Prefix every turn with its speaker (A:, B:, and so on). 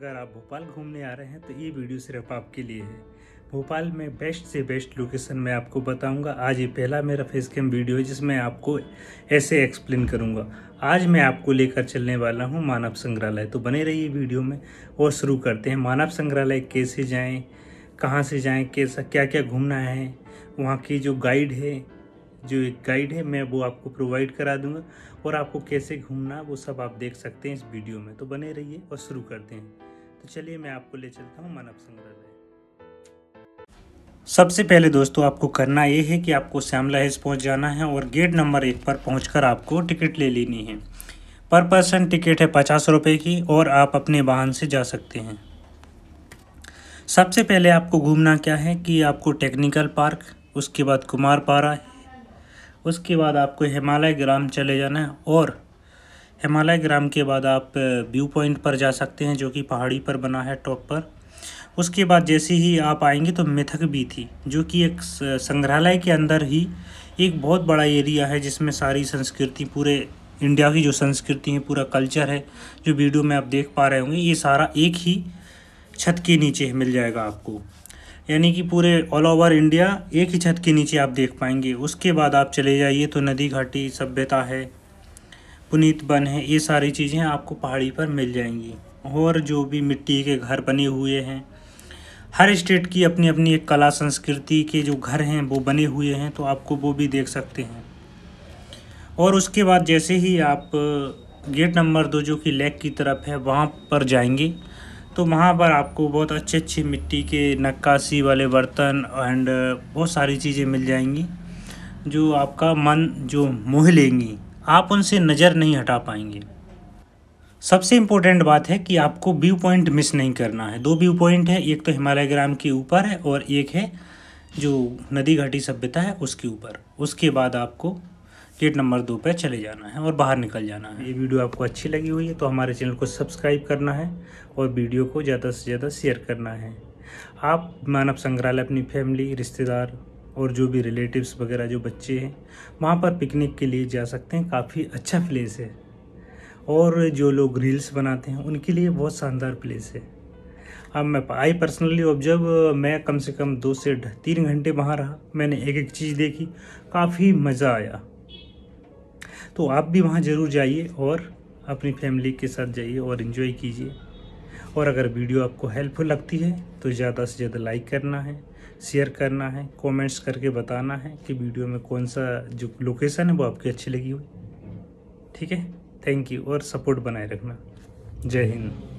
A: अगर आप भोपाल घूमने आ रहे हैं तो ये वीडियो सिर्फ आपके लिए है भोपाल में बेस्ट से बेस्ट लोकेशन मैं आपको बताऊंगा आज ये पहला मेरा फेस कैम वीडियो है जिसमें आपको ऐसे एक्सप्लेन करूंगा आज मैं आपको लेकर चलने वाला हूं मानव संग्रहालय तो बने रहिए वीडियो में और शुरू करते हैं मानव संग्रहालय कैसे जाएँ कहाँ से जाएँ कैसा क्या क्या घूमना है वहाँ की जो गाइड है जो एक गाइड है मैं वो आपको प्रोवाइड करा दूंगा और आपको कैसे घूमना वो सब आप देख सकते हैं इस वीडियो में तो बने रहिए और शुरू करते हैं तो चलिए मैं आपको ले चलता हूँ मानव संग्रहालय सबसे पहले दोस्तों आपको करना ये है कि आपको श्यामला हिल्स पहुँच जाना है और गेट नंबर एक पर पहुँच आपको टिकट ले लेनी है पर पर्सन टिकट है पचास रुपये की और आप अपने वाहन से जा सकते हैं सबसे पहले आपको घूमना क्या है कि आपको टेक्निकल पार्क उसके बाद कुमार पारा उसके बाद आपको हिमालय ग्राम चले जाना है और हिमालय ग्राम के बाद आप व्यू पॉइंट पर जा सकते हैं जो कि पहाड़ी पर बना है टॉप पर उसके बाद जैसे ही आप आएंगे तो मिथक भी थी जो कि एक संग्रहालय के अंदर ही एक बहुत बड़ा एरिया है जिसमें सारी संस्कृति पूरे इंडिया की जो संस्कृति है पूरा कल्चर है जो वीडियो में आप देख पा रहे होंगे ये सारा एक ही छत के नीचे मिल जाएगा आपको यानी कि पूरे ऑल ओवर इंडिया एक ही छत के नीचे आप देख पाएंगे उसके बाद आप चले जाइए तो नदी घाटी सभ्यता है पुनीत बन है ये सारी चीज़ें आपको पहाड़ी पर मिल जाएंगी और जो भी मिट्टी के घर बने हुए हैं हर स्टेट की अपनी अपनी एक कला संस्कृति के जो घर हैं वो बने हुए हैं तो आपको वो भी देख सकते हैं और उसके बाद जैसे ही आप गेट नंबर दो जो कि लेक की तरफ है वहाँ पर जाएंगे तो वहाँ पर आपको बहुत अच्छे अच्छे मिट्टी के नक्काशी वाले बर्तन एंड बहुत सारी चीज़ें मिल जाएंगी जो आपका मन जो मोह लेंगी आप उनसे नज़र नहीं हटा पाएंगे सबसे इम्पोर्टेंट बात है कि आपको व्यू पॉइंट मिस नहीं करना है दो व्यू पॉइंट है एक तो हिमालय ग्राम के ऊपर है और एक है जो नदी घाटी सभ्यता है उसके ऊपर उसके बाद आपको गेट नंबर दो पर चले जाना है और बाहर निकल जाना है ये वीडियो आपको अच्छी लगी हुई है तो हमारे चैनल को सब्सक्राइब करना है और वीडियो को ज़्यादा से ज़्यादा शेयर करना है आप मानव संग्रहालय अपनी फैमिली रिश्तेदार और जो भी रिलेटिव्स वगैरह जो बच्चे हैं वहाँ पर पिकनिक के लिए जा सकते हैं काफ़ी अच्छा प्लेस है और जो लोग रील्स बनाते हैं उनके लिए बहुत शानदार प्लेस है अब मैं आई पर्सनली ऑब्जर्व मैं कम से कम दो से तीन घंटे वहाँ रहा मैंने एक एक चीज़ देखी काफ़ी मज़ा आया तो आप भी वहाँ ज़रूर जाइए और अपनी फैमिली के साथ जाइए और इन्जॉय कीजिए और अगर वीडियो आपको हेल्पफुल लगती है तो ज़्यादा से ज़्यादा लाइक करना है शेयर करना है कमेंट्स करके बताना है कि वीडियो में कौन सा जो लोकेशन है वो आपकी अच्छी लगी हुई ठीक है थैंक यू और सपोर्ट बनाए रखना जय हिंद